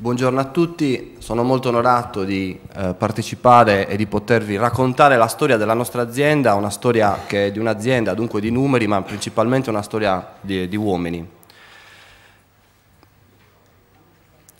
Buongiorno a tutti, sono molto onorato di eh, partecipare e di potervi raccontare la storia della nostra azienda, una storia che è di un'azienda, dunque di numeri, ma principalmente una storia di, di uomini.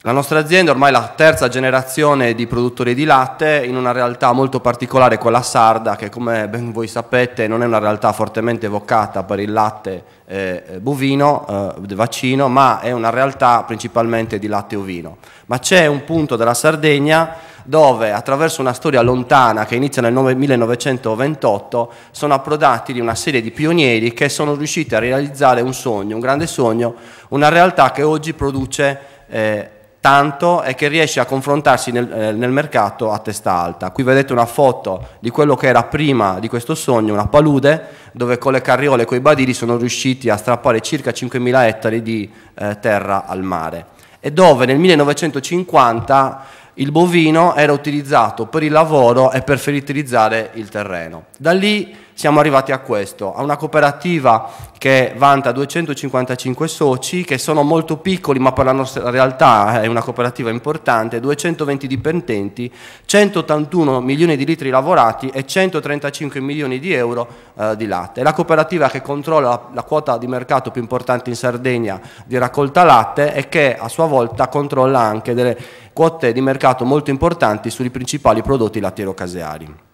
La nostra azienda è ormai la terza generazione di produttori di latte in una realtà molto particolare, quella sarda, che come ben voi sapete non è una realtà fortemente evocata per il latte eh, eh bovino, eh, vaccino, ma è una realtà principalmente di latte ovino. Ma c'è un punto della Sardegna dove attraverso una storia lontana che inizia nel 1928 sono approdati di una serie di pionieri che sono riusciti a realizzare un sogno, un grande sogno, una realtà che oggi produce... Eh, tanto e che riesce a confrontarsi nel, eh, nel, mercato a testa alta. Qui vedete una foto di quello che era prima di questo sogno, una palude, dove con le carriole e coi badili sono riusciti a strappare circa 5.000 ettari di eh, terra al mare e dove nel 1950 il bovino era utilizzato per il lavoro e per fertilizzare il terreno. Da lì siamo arrivati a questo, a una cooperativa che vanta 255 soci, che sono molto piccoli ma per la nostra realtà è una cooperativa importante, 220 dipendenti, 181 milioni di litri lavorati e 135 milioni di euro eh, di latte. È la cooperativa che controlla la, la quota di mercato più importante in Sardegna di raccolta latte e che a sua volta controlla anche delle quote di mercato molto importanti sui principali prodotti lattiero-caseari.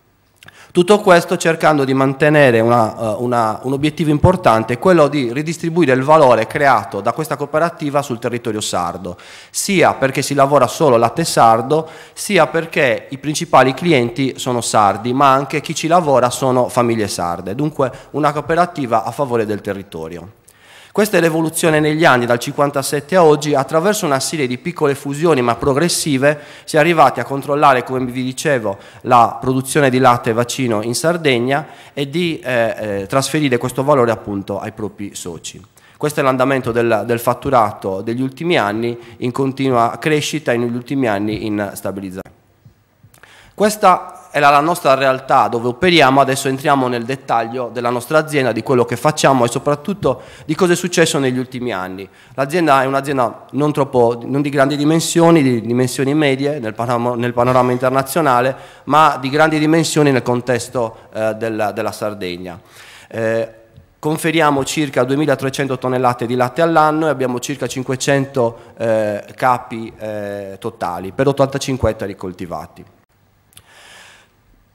Tutto questo cercando di mantenere una, eh, una, un obiettivo importante, quello di ridistribuire il valore creato da questa cooperativa sul territorio sardo, sia perché si lavora solo latte sardo, sia perché i principali clienti sono sardi, ma anche chi ci lavora sono famiglie sarde, dunque una cooperativa a favore del territorio. Questa è l'evoluzione negli anni, dal 57 a oggi, attraverso una serie di piccole fusioni ma progressive si è arrivati a controllare, come vi dicevo, la produzione di latte e vaccino in Sardegna e di eh, eh trasferire questo valore appunto ai propri soci. Questo è l'andamento del, del, fatturato degli ultimi anni in continua crescita e negli ultimi anni in stabilizzazione. Questa è la nostra realtà dove operiamo, adesso entriamo nel dettaglio della nostra azienda, di quello che facciamo e soprattutto di cosa è successo negli ultimi anni. L'azienda è un'azienda non, troppo, non di grandi dimensioni, di dimensioni medie nel panorama, nel panorama internazionale, ma di grandi dimensioni nel contesto eh, della, della, Sardegna. Eh, conferiamo circa 2.300 tonnellate di latte all'anno e abbiamo circa 500 eh, capi eh, totali per 85 ettari coltivati.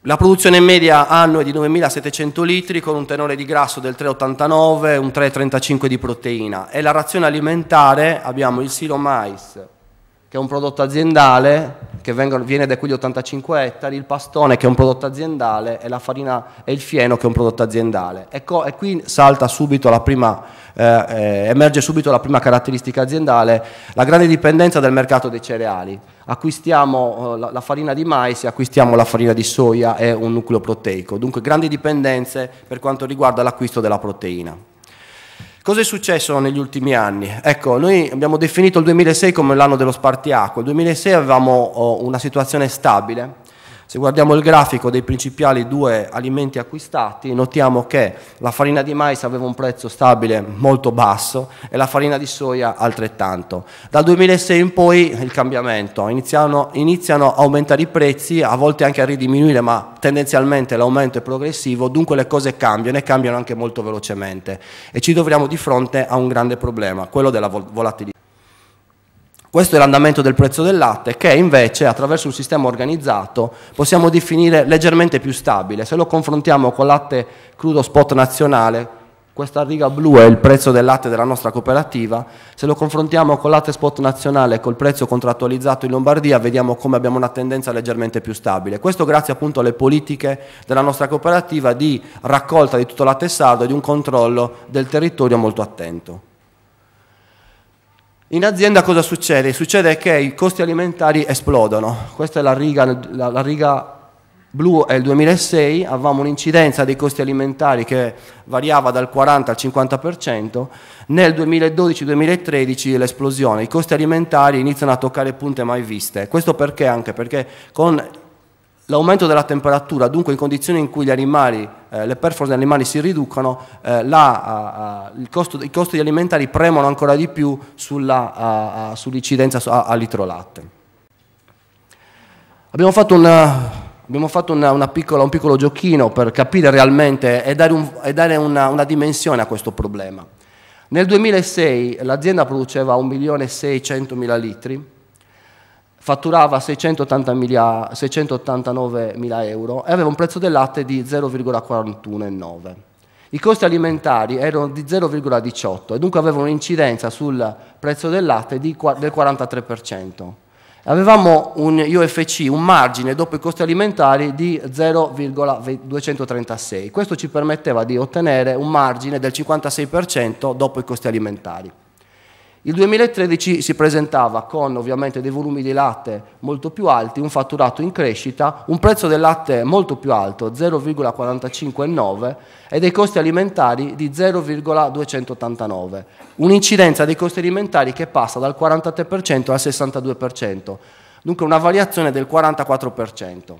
La produzione media annua è di 9.700 litri con un tenore di grasso del 3,89 e un 3,35 di proteina e la razione alimentare abbiamo il silo mais, che è un prodotto aziendale che vengono, viene da quegli 85 ettari, il pastone che è un prodotto aziendale e la farina e il fieno che è un prodotto aziendale. Ecco, e qui salta subito la prima, eh, eh emerge subito la prima caratteristica aziendale, la grande dipendenza del mercato dei cereali. Acquistiamo eh, la, la, farina di mais, acquistiamo la farina di soia e un nucleo proteico, dunque grandi dipendenze per quanto riguarda l'acquisto della proteina. Cosa è successo negli ultimi anni? Ecco, noi abbiamo definito il 2006 come l'anno dello spartiacque. Il 2006 avevamo oh, una situazione stabile, se guardiamo il grafico dei principali due alimenti acquistati, notiamo che la farina di mais aveva un prezzo stabile molto basso e la farina di soia altrettanto. Dal 2006 in poi il cambiamento, iniziano, iniziano a aumentare i prezzi, a volte anche a ridiminuire, ma tendenzialmente l'aumento è progressivo, dunque le cose cambiano e cambiano anche molto velocemente e ci troviamo di fronte a un grande problema, quello della volatilità. Questo è l'andamento del prezzo del latte che invece attraverso un sistema organizzato possiamo definire leggermente più stabile. Se lo confrontiamo col latte crudo spot nazionale, questa riga blu è il prezzo del latte della nostra cooperativa, se lo confrontiamo col latte spot nazionale e col prezzo contrattualizzato in Lombardia vediamo come abbiamo una tendenza leggermente più stabile. Questo grazie appunto alle politiche della nostra cooperativa di raccolta di tutto latte sardo e di un controllo del territorio molto attento. In azienda cosa succede? Succede che i costi alimentari esplodono. Questa è la riga, la, la riga blu è il 2006, avevamo un'incidenza dei costi alimentari che variava dal 40 al 50%, nel 2012-2013 l'esplosione, i costi alimentari iniziano a toccare punte mai viste. Questo perché? Anche perché con L'aumento della temperatura, dunque in condizioni in cui animali, eh, le performance degli animali si riducono, eh, la, uh, costo, i costi alimentari premono ancora di più sull'incidenza uh, sull al litro latte. Abbiamo fatto, una, abbiamo fatto una, una piccola, un piccolo giochino per capire realmente e dare, un, e dare una, una dimensione a questo problema. Nel 2006 l'azienda produceva 1.600.000 litri, fatturava 680 689 mila euro e aveva un prezzo del latte di 0,41,9. I costi alimentari erano di 0,18 e dunque avevano un'incidenza sul prezzo del latte del 43%. Avevamo un UFC, un margine dopo i costi alimentari di 0,236. Questo ci permetteva di ottenere un margine del 56% dopo i costi alimentari. Il 2013 si presentava con ovviamente dei volumi di latte molto più alti, un fatturato in crescita, un prezzo del latte molto più alto, 0,459, e dei costi alimentari di 0,289, un'incidenza dei costi alimentari che passa dal 43% al 62%, dunque una variazione del 44%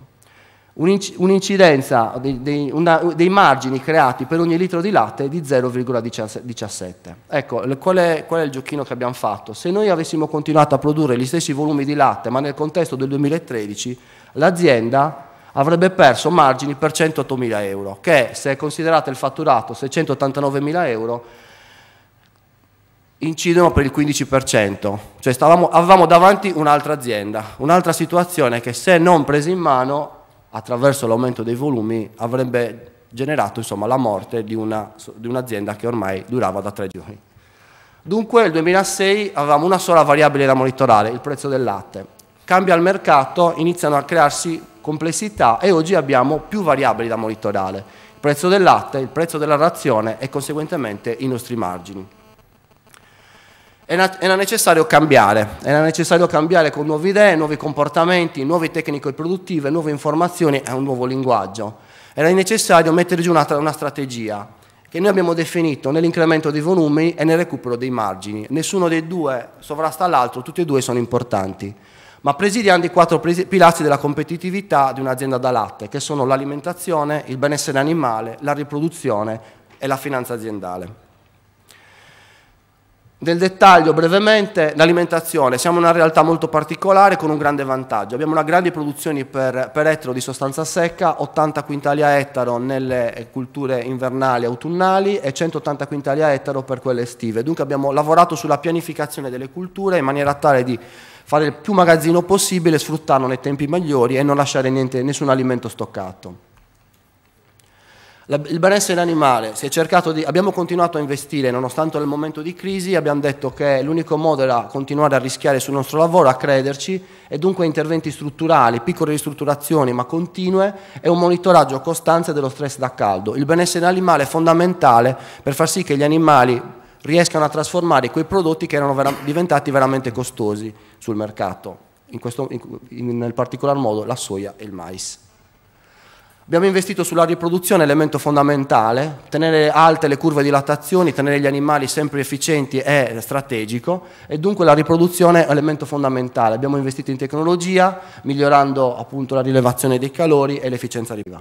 un'incidenza dei, dei, una, dei, margini creati per ogni litro di latte di 0,17. Ecco, qual è, qual è, il giochino che abbiamo fatto? Se noi avessimo continuato a produrre gli stessi volumi di latte, ma nel contesto del 2013, l'azienda avrebbe perso margini per 108.000 euro, che se considerate il fatturato 689.000 euro, incidono per il 15%, cioè stavamo, avevamo davanti un'altra azienda, un'altra situazione che se non presa in mano attraverso l'aumento dei volumi avrebbe generato insomma, la morte di, un'azienda che ormai durava da tre giorni. Dunque nel 2006 avevamo una sola variabile da monitorare, il prezzo del latte. Cambia il mercato, iniziano a crearsi complessità e oggi abbiamo più variabili da monitorare, il prezzo del latte, il prezzo della razione e conseguentemente i nostri margini era necessario cambiare, era necessario cambiare con nuove idee, nuovi comportamenti, nuove tecniche produttive, nuove informazioni e un nuovo linguaggio. Era necessario mettere giù una, una strategia che noi abbiamo definito nell'incremento dei volumi e nel recupero dei margini. Nessuno dei due sovrasta l'altro, tutti e due sono importanti, ma presidiando i quattro pilastri della competitività di un'azienda da latte, che sono l'alimentazione, il benessere animale, la riproduzione e la finanza aziendale. Nel dettaglio, brevemente, l'alimentazione. Siamo una realtà molto particolare con un grande vantaggio. Abbiamo una grande produzione per, per ettaro di sostanza secca, 80 quintali a ettaro nelle eh, culture invernali e autunnali e 180 quintali a ettaro per quelle estive. Dunque abbiamo lavorato sulla pianificazione delle culture in maniera tale di fare il più magazzino possibile, sfruttarlo nei tempi migliori e non lasciare niente, nessun alimento stoccato. La, il benessere animale, di, abbiamo continuato a investire nonostante il momento di crisi, abbiamo detto che l'unico modo era continuare a rischiare sul nostro lavoro, a crederci e dunque interventi strutturali, piccole ristrutturazioni ma continue e un monitoraggio costante dello stress da caldo. Il benessere animale è fondamentale per far sì che gli animali riescano a trasformare quei prodotti che erano vera diventati veramente costosi sul mercato, in questo, in, in, nel particolar modo la soia e il mais. Abbiamo investito sulla riproduzione, elemento fondamentale, tenere alte le curve di lattazione, tenere gli animali sempre efficienti è strategico e dunque la riproduzione è elemento fondamentale. Abbiamo investito in tecnologia, migliorando appunto la rilevazione dei calori e l'efficienza di vita.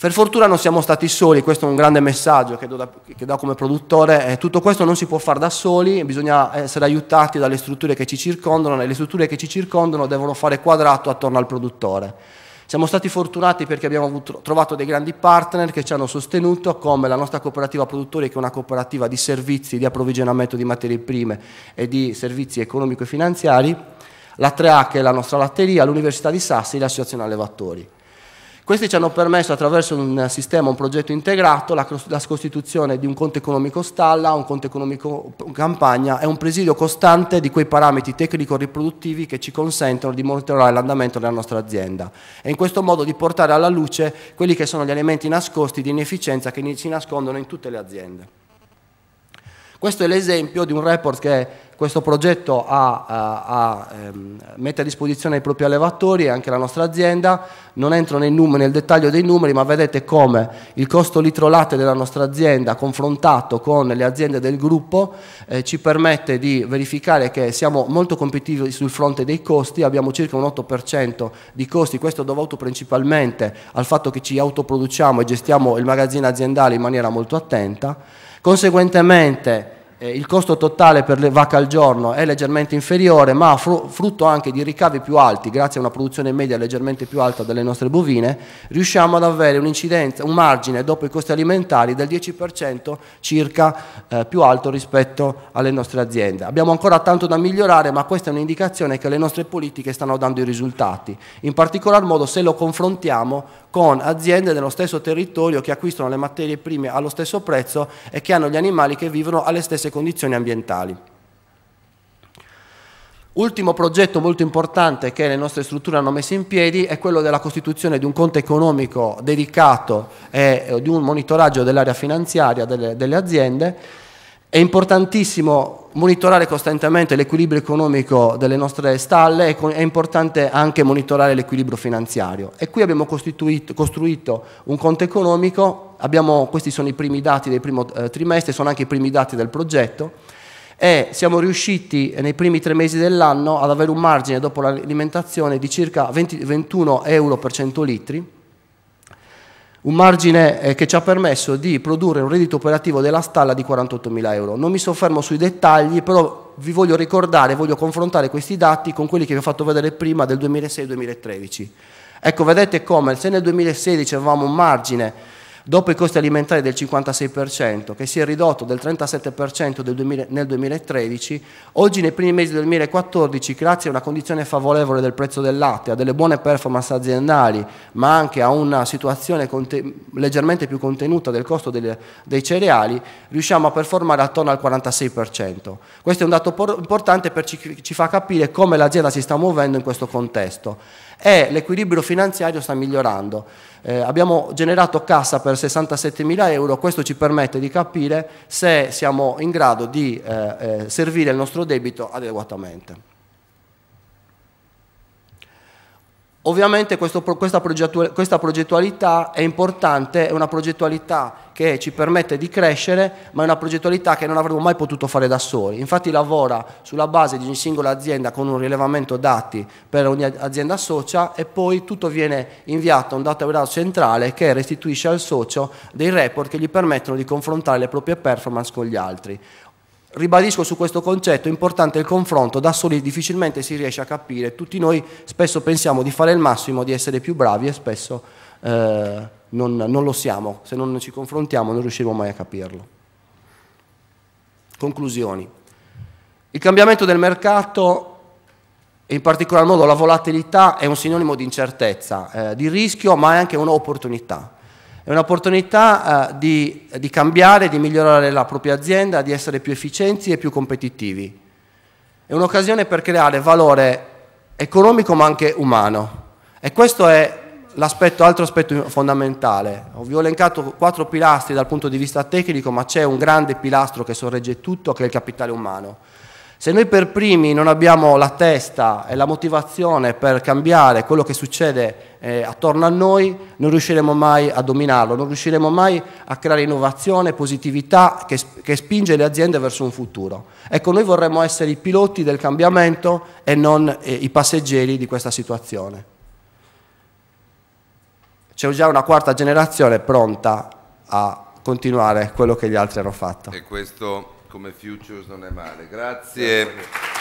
Per fortuna non siamo stati soli, questo è un grande messaggio che do, da, che do come produttore, eh, tutto questo non si può fare da soli, bisogna essere aiutati dalle strutture che ci circondano e le strutture che ci circondano devono fare quadrato attorno al produttore. Siamo stati fortunati perché abbiamo trovato dei grandi partner che ci hanno sostenuto, come la nostra cooperativa produttori, che è una cooperativa di servizi di approvvigionamento di materie prime e di servizi economico-finanziari, la 3A, che è la nostra latteria, l'Università di Sassi e l'Associazione Allevatori. Questi ci hanno permesso attraverso un sistema, un progetto integrato, la, la costituzione di un conto economico stalla, un conto economico campagna e un presidio costante di quei parametri tecnico-riproduttivi che ci consentono di monitorare l'andamento della nostra azienda e in questo modo di portare alla luce quelli che sono gli elementi nascosti di inefficienza che si nascondono in tutte le aziende. Questo è l'esempio di un report che questo progetto ha, eh, ha, ha, ehm, mette a disposizione i propri allevatori e anche la nostra azienda, non entro numeri, nel dettaglio dei numeri, ma vedete come il costo litro latte della nostra azienda confrontato con le aziende del gruppo eh, ci permette di verificare che siamo molto competitivi sul fronte dei costi, abbiamo circa un 8% di costi, questo è dovuto principalmente al fatto che ci autoproduciamo e gestiamo il magazzino aziendale in maniera molto attenta, conseguentemente eh, il costo totale per le vacche al giorno è leggermente inferiore, ma fru frutto anche di ricavi più alti, grazie a una produzione media leggermente più alta delle nostre bovine, riusciamo ad avere un'incidenza, un margine dopo i costi alimentari del 10% circa eh, più alto rispetto alle nostre aziende. Abbiamo ancora tanto da migliorare, ma questa è un'indicazione che le nostre politiche stanno dando i risultati, in particolar modo se lo confrontiamo con aziende dello stesso territorio che acquistano le materie prime allo stesso prezzo e che hanno gli animali che vivono alle stesse queste condizioni ambientali. Ultimo progetto molto importante che le nostre strutture hanno messo in piedi è quello della costituzione di un conto economico dedicato e eh, di un monitoraggio dell'area finanziaria delle, delle aziende è importantissimo monitorare costantemente l'equilibrio economico delle nostre stalle, e è importante anche monitorare l'equilibrio finanziario. E qui abbiamo costruito un conto economico, abbiamo, questi sono i primi dati del primo eh, trimestre, sono anche i primi dati del progetto, e siamo riusciti eh, nei primi tre mesi dell'anno ad avere un margine dopo l'alimentazione di circa 20, 21 euro per 100 litri, un margine eh, che ci ha permesso di produrre un reddito operativo della stalla di 48.000 euro. Non mi soffermo sui dettagli, però vi voglio ricordare, voglio confrontare questi dati con quelli che vi ho fatto vedere prima del 2006-2013. Ecco, vedete come se nel 2016 avevamo un margine Dopo i costi alimentari del 56%, che si è ridotto del 37% nel 2013, oggi nei primi mesi del 2014, grazie a una condizione favorevole del prezzo del latte, a delle buone performance aziendali, ma anche a una situazione leggermente più contenuta del costo dei cereali, riusciamo a performare attorno al 46%. Questo è un dato importante perché ci fa capire come l'azienda si sta muovendo in questo contesto e l'equilibrio finanziario sta migliorando. Eh, abbiamo generato cassa per 67 mila euro, questo ci permette di capire se siamo in grado di eh, eh servire il nostro debito adeguatamente. Ovviamente questo, questa, questa, progettualità è importante, è una progettualità che ci permette di crescere, ma è una progettualità che non avremmo mai potuto fare da soli. Infatti lavora sulla base di ogni singola azienda con un rilevamento dati per ogni azienda socia e poi tutto viene inviato a un data warehouse centrale che restituisce al socio dei report che gli permettono di confrontare le proprie performance con gli altri. Ribadisco su questo concetto, è importante il confronto, da soli difficilmente si riesce a capire, tutti noi spesso pensiamo di fare il massimo, di essere più bravi e spesso eh, non, non lo siamo, se non ci confrontiamo non riusciremo mai a capirlo. Conclusioni. Il cambiamento del mercato in particolar modo la volatilità è un sinonimo di incertezza, eh, di rischio, ma è anche un'opportunità. È un'opportunità eh, di, di, cambiare, di migliorare la propria azienda, di essere più efficienti e più competitivi. È un'occasione per creare valore economico ma anche umano. E questo è l'aspetto, altro aspetto fondamentale. Vi ho elencato quattro pilastri dal punto di vista tecnico, ma c'è un grande pilastro che sorregge tutto, che è il capitale umano. Se noi per primi non abbiamo la testa e la motivazione per cambiare quello che succede eh, attorno a noi, non riusciremo mai a dominarlo, non riusciremo mai a creare innovazione, positività che, che spinge le aziende verso un futuro. Ecco, noi vorremmo essere i piloti del cambiamento e non eh, i passeggeri di questa situazione. C'è già una quarta generazione pronta a continuare quello che gli altri hanno fatto. E questo come futures non è male. Grazie. Grazie.